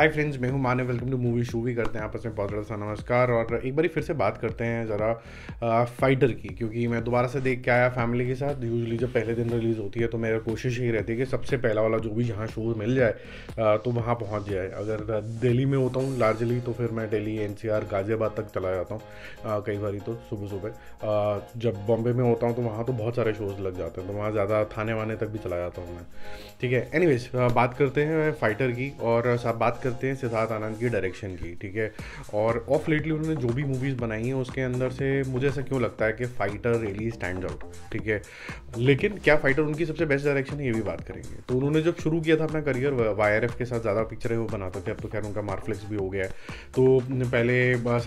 hi friends मैं हूं माने वेलकम टू मूवी शो भी करते हैं आपस में बहुत सा नमस्कार और एक बार फिर से बात करते हैं ज़रा फाइटर की क्योंकि मैं दोबारा से देख के आया फैमिली के साथ यूजली जब पहले दिन रिलीज़ होती है तो मेरा कोशिश यही रहती है कि सबसे पहला वाला जो भी जहाँ शो मिल जाए आ, तो वहाँ पहुँच जाए अगर दिल्ली में होता हूँ लार्जली तो फिर मैं दिल्ली एन गाज़ियाबाद तक चला जाता हूँ कई बार तो सुबह सुबह जब बॉम्बे में होता हूँ तो वहाँ तो बहुत सारे शोज़ लग जाते हैं तो वहाँ ज़्यादा थाने वाने तक भी चला जाता हूँ मैं ठीक है एनी बात करते हैं फाइटर की और साथ बात करते हैं सिद्धार्थ आनंद की डायरेक्शन की ठीक है और ऑफ लेटली उन्होंने जो भी मूवीज़ बनाई हैं उसके अंदर से मुझे ऐसा क्यों लगता है कि फाइटर रियली स्टैंड आउट ठीक है लेकिन क्या फाइटर उनकी सबसे बेस्ट डायरेक्शन है ये भी बात करेंगे तो उन्होंने जब शुरू किया था अपना करियर वाई के साथ ज़्यादा पिक्चरें वो बनाते तो थे अब तो खैर उनका मार्फ्लिक्स भी हो गया तो पहले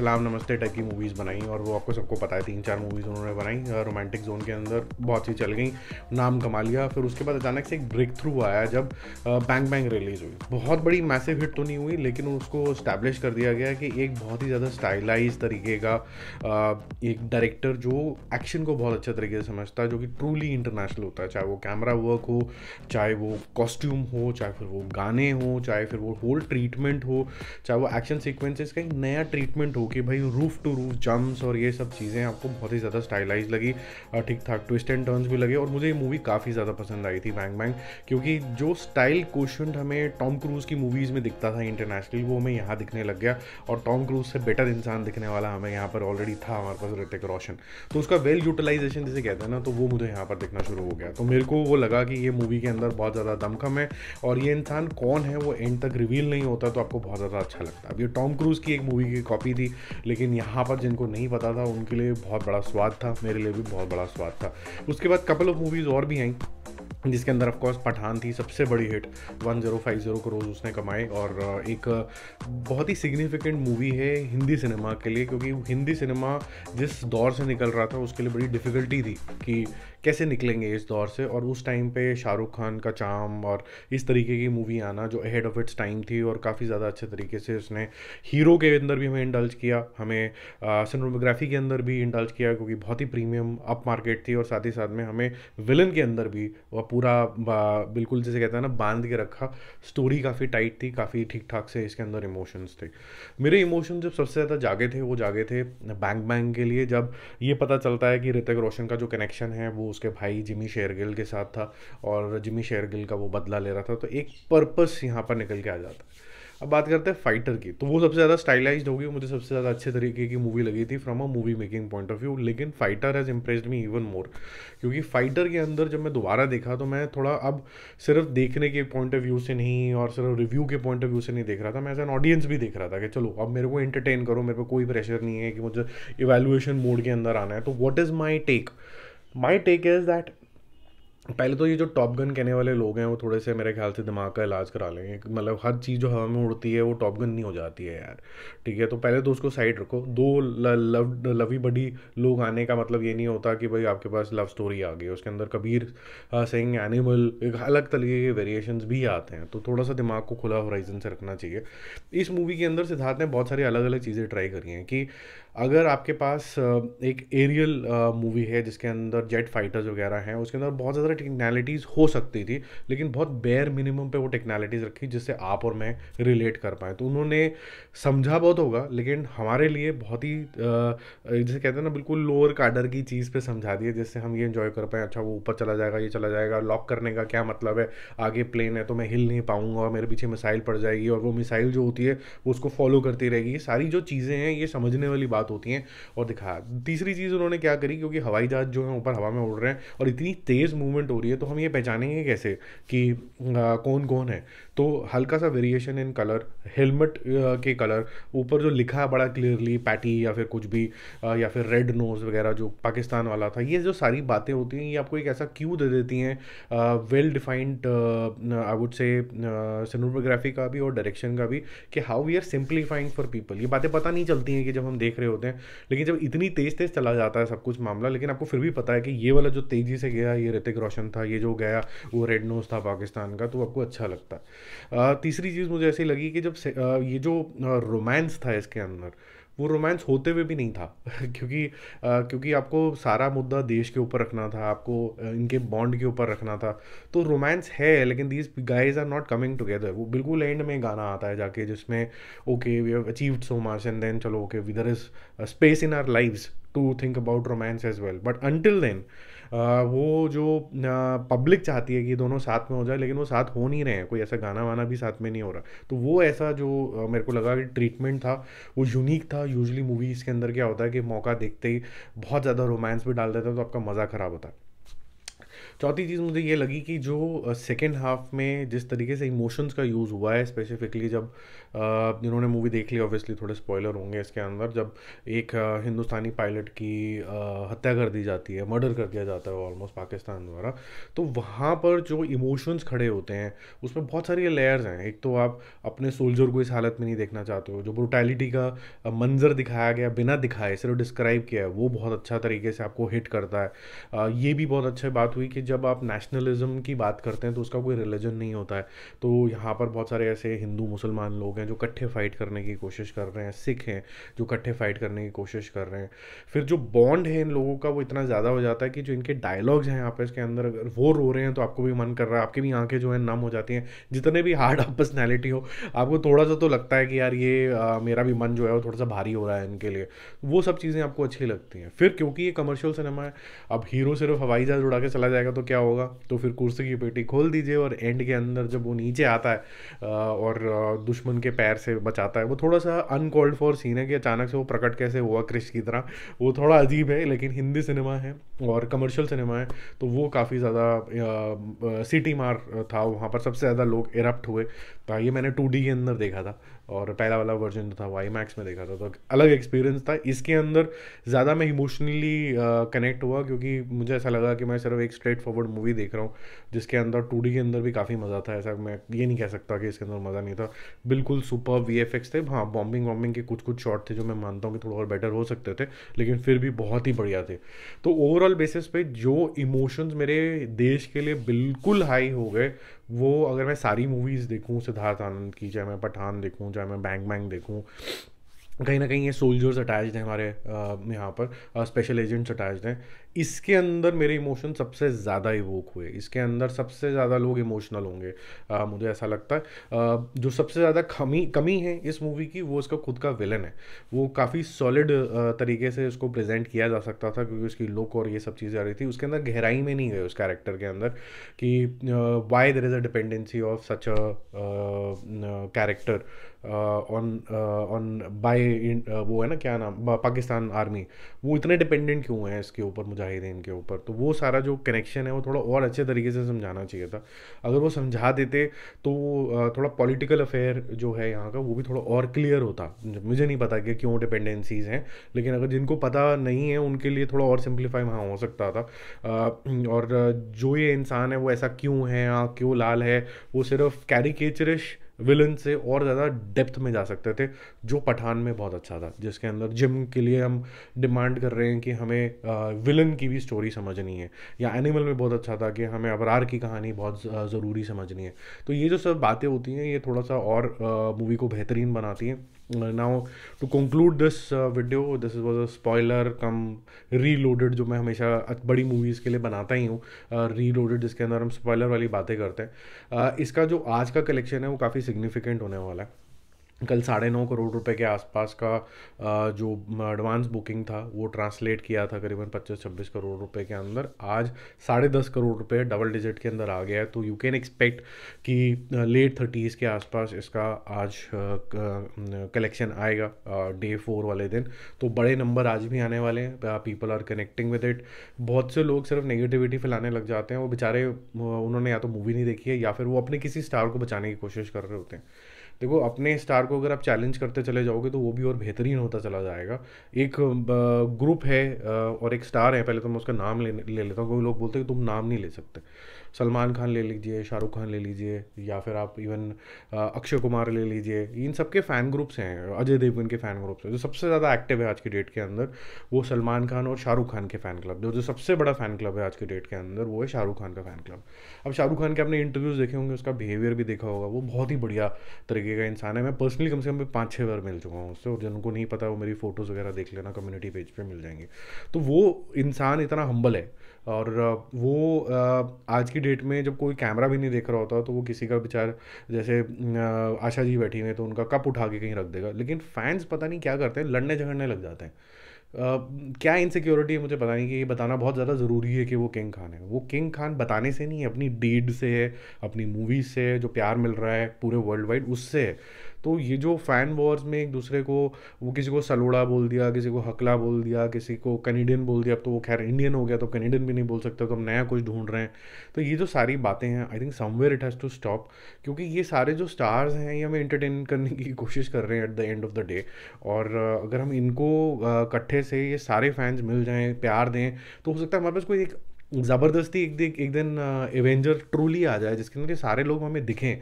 सलाम नमस्ते टाइप की मूवीज़ बनाई और वो आपको सबको पता है तीन चार मूवीज़ उन्होंने बनाई रोमांटिक जोन के अंदर बहुत सी चल गई नाम कमा लिया फिर उसके बाद अचानक से एक ब्रेक थ्रू आया जब बैंग बैंग रिलीज़ हुई बहुत बड़ी मैसिव हिट तो नहीं हुई लेकिन उसको इस्टेब्लिश कर दिया गया कि एक बहुत ही ज़्यादा स्टाइलाइज तरीके का एक डायरेक्टर जो एक्शन को बहुत अच्छे तरीके से समझता है जो कि ट्रूली इंटरनेशनल होता है चाहे वो कैमरा वर्क हो चाहे वो कॉस्ट्यूम हो चाहे फिर वो गाने हो चाहे फिर वो होल ट्रीटमेंट हो चाहे वो एक्शन सिक्वेंसेज का एक नया ट्रीटमेंट हो कि भाई रूफ टू रूफ जम्प्स और ये सब चीज़ें आपको बहुत ही ज़्यादा स्टाइलाइज लगी ठीक ठाक ट्विस्ट एंड टर्न्स भी लगे और मुझे ये मूवी काफ़ी ज़्यादा पसंद आई थी बैंग बैंग क्योंकि जो स्टाइल क्वेश्चन हमें टॉम क्रूज़ की मूवीज़ में दिखता था था इंटरनेशनल वो हमें यहाँ दिखने लग गया और टॉम क्रूज से बेटर इंसान दिखने वाला हमें यहाँ पर ऑलरेडी था हमारे पास ऋतिक रोशन तो उसका वेल यूटिलाइजेशन जिसे कहते हैं ना तो वो मुझे यहाँ पर दिखना शुरू हो गया तो मेरे को वो लगा कि ये मूवी के अंदर बहुत ज़्यादा दमखम है और ये इंसान कौन है वो एंड तक रिवील नहीं होता तो आपको बहुत ज़्यादा अच्छा लगता अब ये टॉम क्रूज़ की एक मूवी की कॉपी थी लेकिन यहाँ पर जिनको नहीं पता था उनके लिए बहुत बड़ा स्वाद था मेरे लिए भी बहुत बड़ा स्वाद था उसके बाद कपल ऑफ मूवीज़ और भी आई जिसके अंदर ऑफकोर्स पठान थी सबसे बड़ी हिट 1050 करोड़ उसने कमाए और uh, एक uh, बहुत ही सिग्निफिकेंट मूवी है हिंदी सिनेमा के लिए क्योंकि हिंदी सिनेमा जिस दौर से निकल रहा था उसके लिए बड़ी डिफ़िकल्टी थी कि कैसे निकलेंगे इस दौर से और उस टाइम पे शाहरुख खान का चाम और इस तरीके की मूवी आना जो अहेड ऑफ इट्स टाइम थी और काफ़ी ज़्यादा अच्छे तरीके से उसने हीरो के अंदर भी हमें इंडल्ज किया हमें सिनेमाग्राफी के अंदर भी इंडल्ज किया क्योंकि बहुत ही प्रीमियम अप मार्केट थी और साथ ही साथ में हमें विलन के अंदर भी वह पूरा बिल्कुल जैसे कहता है ना बांध के रखा स्टोरी काफ़ी टाइट थी काफ़ी ठीक ठाक से इसके अंदर इमोशंस थे मेरे इमोशन जब सबसे ज़्यादा जागे थे वो जागे थे बैंक बैंक के लिए जब ये पता चलता है कि ऋतिक रोशन का जो कनेक्शन है वो उसके भाई जिमी शेरगिल के साथ था और जिमी शेरगिल का वो बदला ले रहा था तो एक पर्पस यहाँ पर निकल के आ जाता है अब बात करते हैं फाइटर की तो वो सबसे ज़्यादा स्टाइलाइज होगी मुझे सबसे ज़्यादा अच्छे तरीके की मूवी लगी थी from a movie making point of view लेकिन Fighter has impressed me even more क्योंकि फाइटर के अंदर जब मैं दोबारा देखा तो मैं थोड़ा अब सिर्फ देखने के पॉइंट ऑफ व्यू से नहीं और सिर्फ रिव्यू के पॉइंट ऑफ व्यू से नहीं देख रहा था मैं एज एन ऑडियंस भी देख रहा था कि चलो अब मेरे को एंटरटेन करो मेरे को कोई प्रेशर नहीं है कि मुझे इवेलुएशन मोड के अंदर आना है तो what is my take my take is that पहले तो ये जो टॉप गन कहने वाले लोग हैं वो थोड़े से मेरे ख्याल से दिमाग का इलाज करा लेंगे मतलब हर चीज़ जो हवा में उड़ती है वो टॉप गन नहीं हो जाती है यार ठीक है तो पहले तो उसको साइड रखो दो लव लवी बडी लोग आने का मतलब ये नहीं होता कि भाई आपके पास लव स्टोरी आ गई उसके अंदर कबीर सिंह एनिमल एक अलग तरीके के वेरिएशन भी आते हैं तो थोड़ा सा दिमाग को खुला होराइजन से रखना चाहिए इस मूवी के अंदर सिद्धार्थ ने बहुत सारी अलग अलग चीज़ें ट्राई करी हैं कि अगर आपके पास एक एरियल मूवी है जिसके अंदर जेट फाइटर्स वगैरह हैं उसके अंदर बहुत ज़्यादा टेक्नैलिटीज़ हो सकती थी लेकिन बहुत बेयर मिनिमम पे वो टेक्नैलिटीज़ रखी जिससे आप और मैं रिलेट कर पाएँ तो उन्होंने समझा बहुत होगा लेकिन हमारे लिए बहुत ही जैसे कहते हैं ना बिल्कुल लोअर काडर की चीज़ पर समझा दिए जिससे हम ये इन्जॉय कर पाएँ अच्छा वो ऊपर चला जाएगा ये चला जाएगा लॉक करने का क्या मतलब है आगे प्लेन है तो मैं हिल नहीं पाऊँगा मेरे पीछे मिसाइल पड़ जाएगी और वो मिसाइल जो होती है वो उसको फॉलो करती रहेगी ये सारी जो चीज़ें हैं ये समझने वाली बात बात होती है और दिखाया तीसरी चीज़ उन्होंने क्या करी क्योंकि हवाई जहाज़ जो है ऊपर हवा में उड़ रहे हैं और इतनी तेज़ मूवमेंट हो रही है तो हम ये पहचानेंगे कैसे कि कौन कौन है तो हल्का सा वेरिएशन इन कलर हेलमेट के कलर ऊपर जो लिखा है बड़ा क्लियरली पैटी या फिर कुछ भी uh, या फिर रेड नोज़ वगैरह जो पाकिस्तान वाला था ये जो सारी बातें होती हैं ये आपको एक ऐसा क्यू दे देती हैं well defined I would say cinematography का भी और डायरेक्शन का भी कि how we are simplifying for people ये बातें पता नहीं चलती हैं कि जब हम देख रहे होते हैं लेकिन जब इतनी तेज़ तेज़ चला जाता है सब कुछ मामला लेकिन आपको फिर भी पता है कि ये वाला जो तेज़ी से गया ये ऋतिक रोशन था ये जो गया वो रेड नोज था पाकिस्तान का तो आपको अच्छा लगता है तीसरी चीज़ मुझे ऐसी लगी कि जब ये जो रोमांस था इसके अंदर वो रोमांस होते हुए भी नहीं था क्योंकि आ, क्योंकि आपको सारा मुद्दा देश के ऊपर रखना था आपको इनके बॉन्ड के ऊपर रखना था तो रोमांस है लेकिन these guys are not coming together वो बिल्कुल एंड में गाना आता है जाके जिसमें okay we have achieved so much and then चलो okay we there is space in our lives to think about romance as well but until then वो जो पब्लिक चाहती है कि दोनों साथ में हो जाए लेकिन वो साथ हो नहीं रहे हैं कोई ऐसा गाना वाना भी साथ में नहीं हो रहा तो वो ऐसा जो मेरे को लगा कि ट्रीटमेंट था वो यूनिक था यूजली मूवीज़ के अंदर क्या होता है कि मौका देखते ही बहुत ज़्यादा रोमांस भी डाल देता है तो आपका मज़ा ख़राब होता है चौथी चीज़ मुझे ये लगी कि जो सेकेंड हाफ में जिस तरीके से इमोशंस का यूज़ हुआ है स्पेसिफिकली जब जिन्होंने मूवी देख ली ऑब्वियसली थोड़े स्पॉयलर होंगे इसके अंदर जब एक हिंदुस्तानी पायलट की हत्या कर दी जाती है मर्डर कर दिया जाता है ऑलमोस्ट पाकिस्तान द्वारा तो वहाँ पर जो इमोशंस खड़े होते हैं उसमें बहुत सारे लेयर्स हैं एक तो आप अपने सोल्जर को इस हालत में नहीं देखना चाहते हो जो ब्रोटैलिटी का मंजर दिखाया गया बिना दिखाए सिर्फ डिस्क्राइब किया है वो बहुत अच्छा तरीके से आपको हिट करता है ये भी बहुत अच्छी बात हुई कि जब आप नेशनलिज़म की बात करते हैं तो उसका कोई रिलीजन नहीं होता है तो यहाँ पर बहुत सारे ऐसे हिंदू मुसलमान लोग हैं जो इकट्ठे फाइट करने की कोशिश कर रहे हैं सिख हैं जो इकट्ठे फाइट करने की कोशिश कर रहे हैं फिर जो बॉन्ड है इन लोगों का वो इतना ज़्यादा हो जाता है कि जो इनके डायलॉग्स हैं आपस के अंदर अगर वो रो रहे हैं तो आपको भी मन कर रहा है आपकी भी आंखें जो है नम हो जाती हैं जितने भी हार्ड आप पर्सनैलिटी हो आपको थोड़ा सा तो लगता है कि यार ये मेरा भी मन जो है वो थोड़ा सा भारी हो रहा है इनके लिए वो सब चीज़ें आपको अच्छी लगती हैं फिर क्योंकि ये कमर्शियल सिनेमा है अब हीरो सिर्फ हवाई जहाज़ उड़ा के चला जाएगा तो तो क्या होगा तो फिर कुर्सी की पेटी खोल दीजिए और एंड के अंदर जब वो नीचे आता है और दुश्मन के पैर से बचाता है वो थोड़ा सा अनकॉल्ड फॉर सीन है कि अचानक से वो प्रकट कैसे हुआ क्रिश की तरह वो थोड़ा अजीब है लेकिन हिंदी सिनेमा है और कमर्शियल सिनेमा है तो वो काफ़ी ज़्यादा सिटी मार था वहाँ पर सबसे ज़्यादा लोग इरप्ट हुए ये तो मैंने टू के अंदर देखा था और पहला वाला वर्जन जो था वो आई मैक्स में देखा था तो अलग एक्सपीरियंस था इसके अंदर ज़्यादा मैं इमोशनली कनेक्ट हुआ क्योंकि मुझे ऐसा लगा कि मैं सिर्फ एक स्ट्रेट फॉरवर्ड मूवी देख रहा हूँ जिसके अंदर टू के अंदर भी काफ़ी मज़ा था ऐसा मैं ये नहीं कह सकता कि इसके अंदर मज़ा नहीं था बिल्कुल सुपर वी एफ थे हाँ बॉम्बिंग वॉम्बिंग के कुछ कुछ शॉट थे जो मैं मानता हूँ कि थोड़ा और बेटर हो सकते थे लेकिन फिर भी बहुत ही बढ़िया थे तो ओवरऑल बेसिस पे जो इमोशंस मेरे देश के लिए बिल्कुल हाई हो गए वो अगर मैं सारी मूवीज़ देखूँ सिद्धार्थ आनंद की चाहे मैं पठान देखूँ चाहे मैं बैंग बैंग देखूँ कहीं ना कहीं ये सोल्जर्स अटैच हैं हमारे यहाँ पर स्पेशल एजेंट्स अटैच हैं इसके अंदर मेरे इमोशन सबसे ज़्यादा इवोक हुए इसके अंदर सबसे ज़्यादा लोग इमोशनल होंगे आ, मुझे ऐसा लगता है आ, जो सबसे ज़्यादा कमी कमी है इस मूवी की वो उसका खुद का विलन है वो काफ़ी सॉलिड तरीके से उसको प्रेजेंट किया जा सकता था क्योंकि उसकी लुक और ये सब चीज़ें आ रही थी उसके अंदर गहराई में नहीं गए उस कैरेक्टर के अंदर कि why there is a dependency of such a character on on by वो है ना क्या नाम पाकिस्तान आर्मी वो इतने डिपेंडेंट क्यों हैं इसके ऊपर मुजाहिदीन के ऊपर तो वो सारा जो कनेक्शन है वो थोड़ा और अच्छे तरीके से समझाना चाहिए था अगर वो समझा देते तो थोड़ा पॉलिटिकल अफेयर जो है यहाँ का वो भी थोड़ा और क्लियर होता मुझे नहीं पता कि क्यों डिपेंडेंसीज़ हैं लेकिन अगर जिनको पता नहीं है उनके लिए थोड़ा और सिंप्लीफाई वहाँ हो सकता था और जो ये इंसान है वो ऐसा क्यों है क्यों लाल है वो सिर्फ कैरिकेचरिश विलन से और ज़्यादा डेप्थ में जा सकते थे जो पठान में बहुत अच्छा था जिसके अंदर जिम के लिए हम डिमांड कर रहे हैं कि हमें विलन की भी स्टोरी समझनी है या एनिमल में बहुत अच्छा था कि हमें अबरार की कहानी बहुत ज़रूरी समझनी है तो ये जो सब बातें होती हैं ये थोड़ा सा और मूवी को बेहतरीन बनाती हैं now to conclude this video this was a spoiler come reloaded जो मैं हमेशा बड़ी मूवीज़ के लिए बनाता ही हूँ रीलोडेड uh, जिसके अंदर हम स्पॉयलर वाली बातें करते हैं uh, इसका जो आज का कलेक्शन है वो काफ़ी सिग्निफिकेंट होने वाला है कल साढ़े नौ करोड़ रुपए के आसपास का जो एडवांस बुकिंग था वो ट्रांसलेट किया था करीबन पच्चीस छब्बीस करोड़ रुपए के अंदर आज साढ़े दस करोड़ रुपए डबल डिजिट के अंदर आ गया है तो यू कैन एक्सपेक्ट कि लेट थर्टीज़ के आसपास इसका आज कलेक्शन आएगा डे फोर वाले दिन तो बड़े नंबर आज भी आने वाले हैं people are connecting with it बहुत से लोग सिर्फ नेगेटिविटी फैलाने लग जाते हैं वो बेचारे उन्होंने या तो मूवी नहीं देखी है या फिर वो अपने किसी स्टार को बचाने की कोशिश कर रहे होते हैं देखो अपने स्टार को अगर आप चैलेंज करते चले जाओगे तो वो भी और बेहतरीन होता चला जाएगा एक ग्रुप है और एक स्टार है पहले तो मैं उसका नाम ले ले लेता हूँ कोई लोग बोलते हैं तुम नाम नहीं ले सकते सलमान खान ले लीजिए शाहरुख खान ले लीजिए या फिर आप इवन अक्षय कुमार ले लीजिए इन सब के फ़ैन ग्रुप्स हैं अजय देवगन के फ़ैन ग्रुप्स हैं जो सबसे ज़्यादा एक्टिव है आज के डेट के अंदर वो सलमान खान और शाहरुख खान के फ़ैन क्लब जो जो सबसे बड़ा फ़ैन क्लब है आज के डेट के अंदर वो है शाहरुख खान का फ़ैन क्लब अब शाहरुख खान के आपने इंटरव्यूज़ देखे होंगे उसका बिहेवियर भी देखा होगा वो बहुत ही बढ़िया तरीके का इंसान है मैं पर्सनली कम से कम पाँच छः बार मिल चुका हूँ उससे और जिनको नहीं पता वो मेरी फ़ोटोज़ वगैरह देख लेना कम्युनिटी पेज पर मिल जाएंगे तो वो इंसान इतना हम्बल है और वो आज की डेट में जब कोई कैमरा भी नहीं देख रहा होता तो वो किसी का बेचार जैसे आशा जी बैठी हैं तो उनका कप उठा के कहीं रख देगा लेकिन फैंस पता नहीं क्या करते हैं लड़ने झगड़ने लग जाते हैं Uh, क्या इनसिक्योरिटी है मुझे पता नहीं कि ये बताना बहुत ज़्यादा ज़रूरी है कि वो किंग खान है वो किंग खान बताने से नहीं है अपनी डीड से है अपनी मूवीज से है जो प्यार मिल रहा है पूरे वर्ल्ड वाइड उससे है तो ये जो फ़ैन वॉर्स में एक दूसरे को वो किसी को सलोड़ा बोल दिया किसी को हकला बोल दिया किसी को कनेडियन बोल दिया अब तो वो खैर इंडियन हो गया तो कनेडियन भी नहीं बोल सकते तो हम नया कुछ ढूंढ रहे हैं तो ये जो सारी बातें हैं I think somewhere it has to stop क्योंकि ये सारे जो स्टार्स हैं ये हमें इंटरटेन करने की कोशिश कर रहे हैं at the end of the day और अगर हम इनको इकट्ठे से ये सारे फैंस मिल जाएँ प्यार दें तो हो सकता है हमारे पास कोई एक ज़बरदस्ती एक दिन एक दिन एवेंजर ट्रूली आ जाए जिसके अंदर ये सारे लोग हमें दिखें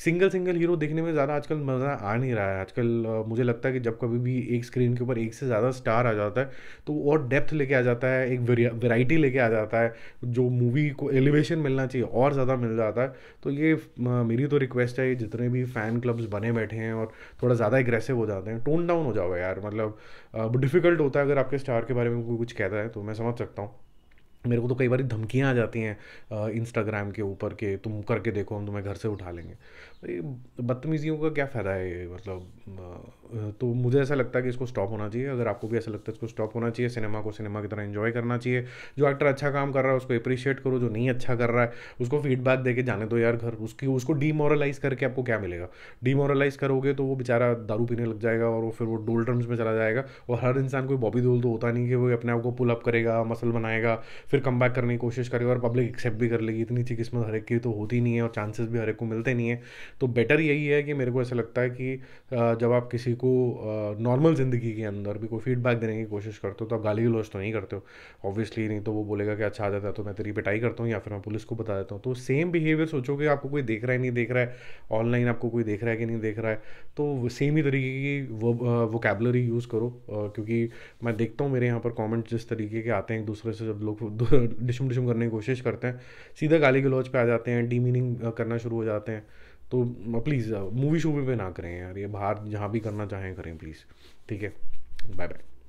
सिंगल सिंगल हीरो देखने में ज़्यादा आजकल मज़ा आ नहीं रहा है आजकल मुझे लगता है कि जब कभी भी एक स्क्रीन के ऊपर एक से ज़्यादा स्टार आ जाता है तो और डेप्थ लेके आ जाता है एक वेराइटी लेके आ जाता है जो मूवी को एलिवेशन मिलना चाहिए और ज़्यादा मिल जाता है तो ये मेरी तो रिक्वेस्ट है जितने भी फ़ैन क्लब्स बने बैठे हैं और थोड़ा ज़्यादा एग्रेसिव हो जाते हैं टोन डाउन हो जाओ यार मतलब डिफ़िकल्ट होता है अगर आपके स्टार के बारे में कोई कुछ कहता है तो मैं समझ सकता हूँ मेरे को तो कई बार धमकियाँ आ जाती हैं इंस्टाग्राम के ऊपर के तुम करके देखो हम तुम्हें घर से उठा लेंगे बदतमीजियों का क्या फ़ायदा है ये मतलब तो मुझे ऐसा लगता है कि इसको स्टॉप होना चाहिए अगर आपको भी ऐसा लगता है इसको स्टॉप होना चाहिए सिनेमा को सिनेमा की तरह इन्जॉय करना चाहिए जो एक्टर अच्छा काम कर रहा है उसको अप्रिशिएट करो जो नहीं अच्छा कर रहा है उसको फीडबैक दे के जाने दो यार घर उसकी उसको डीमोरलाइज करके आपको क्या मिलेगा डीमोरलाइज करोगे तो वो बेचारा दारू पीने लग जाएगा और वो फिर वो डोल ड्रम्स में चला जाएगा और हर इंसान कोई बॉबी दोल तो होता नहीं कि वो अपने आप को पुल अप करेगा मसल बनाएगा फिर कम बैक करने की कोशिश करेगा और पब्लिक एक्सेप्ट भी कर लेगी इतनी अच्छी किस्मत हर एक की तो होती नहीं है और चांसेस भी हर एक को मिलते नहीं है तो बेटर यही है कि मेरे को ऐसा लगता है कि जब आप किसी को नॉर्मल ज़िंदगी के अंदर भी कोई फीडबैक देने की कोशिश करते हो तो आप गाली गलोज तो नहीं करते हो ऑब्वियसली नहीं तो वो बोलेगा कि अच्छा आ जाता है तो मैं तेरी पिटाई करता हूँ या फिर मैं पुलिस को बता देता हूँ तो सेम बिहेवियर सोचो कि आपको कोई देख रहा है नहीं देख रहा है ऑनलाइन आपको कोई देख रहा है कि नहीं देख रहा है तो सेम ही तरीके की वो वोकेबलरी यूज़ करो क्योंकि मैं देखता हूँ मेरे यहाँ पर कॉमेंट्स जिस तरीके के आते हैं एक दूसरे से जब लोग डिशम डिशम करने की कोशिश करते हैं सीधा गाली गलौज पे आ जाते हैं डी मीनिंग करना शुरू हो जाते हैं तो प्लीज़ मूवी शूवी पे ना करें यार ये बाहर जहाँ भी करना चाहें करें प्लीज़ ठीक है बाय बाय